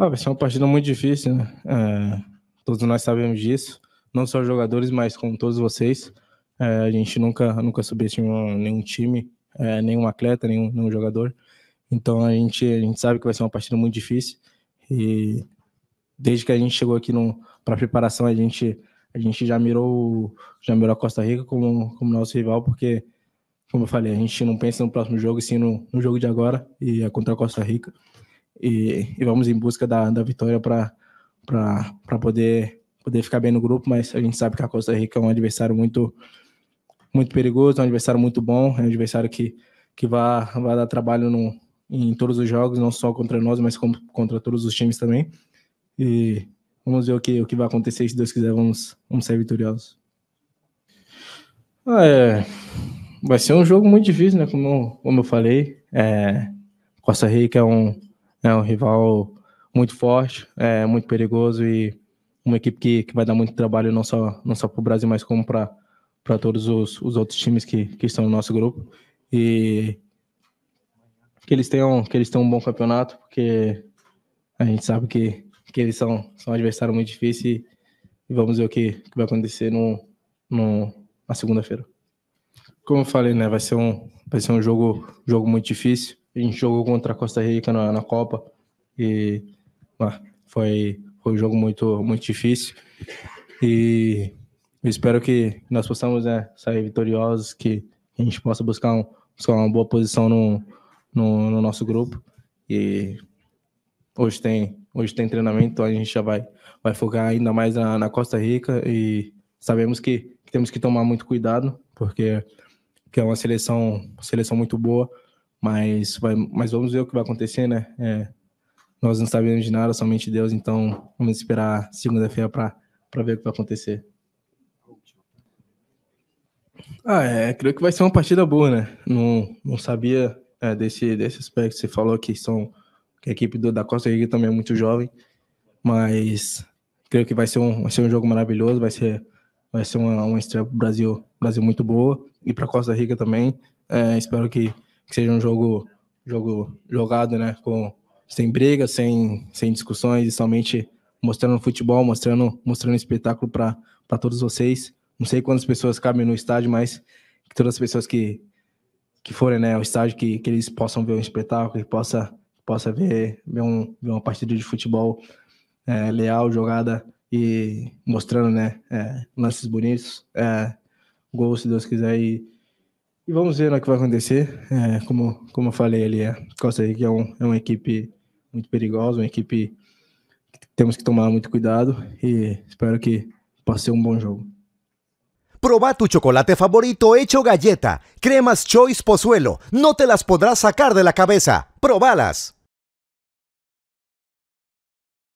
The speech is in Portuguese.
Ah, vai ser uma partida muito difícil, né? É, todos nós sabemos disso, não só jogadores, mas com todos vocês. É, a gente nunca, nunca subestimou nenhum time, é, nenhum atleta, nenhum, nenhum jogador. Então a gente, a gente sabe que vai ser uma partida muito difícil e desde que a gente chegou aqui para a preparação a gente a gente já mirou já mirou a Costa Rica como, como nosso rival porque como eu falei a gente não pensa no próximo jogo e sim no, no jogo de agora e é contra a Costa Rica e, e, vamos em busca da, da vitória para poder, poder ficar bem no grupo, mas a gente sabe que a Costa Rica é um adversário muito, muito perigoso, é um adversário muito bom, é um adversário que, que vai, vai dar trabalho no, em todos os jogos, não só contra nós, mas contra todos os times também. E vamos ver o que, o que vai acontecer, se Deus quiser, vamos, vamos ser vitoriosos. Ah, é, vai ser um jogo muito difícil, né? Como, como eu falei, é, Costa Rica é um, é um rival muito forte, é muito perigoso e uma equipe que, que vai dar muito trabalho não só, não só para o Brasil, mas como para todos os, os outros times que, que estão no nosso grupo. E que eles tenham, que eles tenham um bom campeonato, porque a gente sabe que, que eles são, são um adversário muito difícil e vamos ver o que, que vai acontecer no, no, na segunda-feira. Como eu falei, né, vai ser um, vai ser um jogo, jogo muito difícil. A gente jogou contra a Costa Rica na, na Copa e ah, foi, foi um jogo muito, muito difícil. E espero que nós possamos né, sair vitoriosos, que a gente possa buscar, um, buscar uma boa posição no, no, no, nosso grupo. E hoje tem, hoje tem treinamento, então a gente já vai, vai focar ainda mais na, na Costa Rica e sabemos que, que temos que tomar muito cuidado, porque que é uma seleção, seleção muito boa mas, vai, mas vamos ver o que vai acontecer, né? É, nós não sabemos de nada, somente Deus, então vamos esperar segunda-feira para ver o que vai acontecer. Ah, é, creio que vai ser uma partida boa, né? Não, não sabia é, desse, desse aspecto. Você falou que são que a equipe do, da Costa Rica também é muito jovem, mas creio que vai ser um, vai ser um jogo maravilhoso, vai ser, vai ser uma, uma estreia para o Brasil, Brasil muito boa e para Costa Rica também. É, espero que que seja um jogo, jogo jogado, né? Com, sem briga, sem, sem discussões, e somente mostrando futebol, mostrando, mostrando espetáculo para todos vocês. Não sei quantas pessoas cabem no estádio, mas que todas as pessoas que, que forem né, ao estádio, que, que eles possam ver um espetáculo, que possa, possa ver, ver, um, ver uma partida de futebol é, leal, jogada e mostrando né, é, lances bonitos, é, gols, se Deus quiser, e, e vamos ver o que vai acontecer. É, como, como eu falei ali, a é, Costa Rica é, um, é uma equipe muito perigosa, uma equipe que temos que tomar muito cuidado e espero que passe um bom jogo. Proba tu chocolate favorito hecho galleta. Cremas Choice Pozuelo. No te las podrás sacar de la cabeza. Probalas.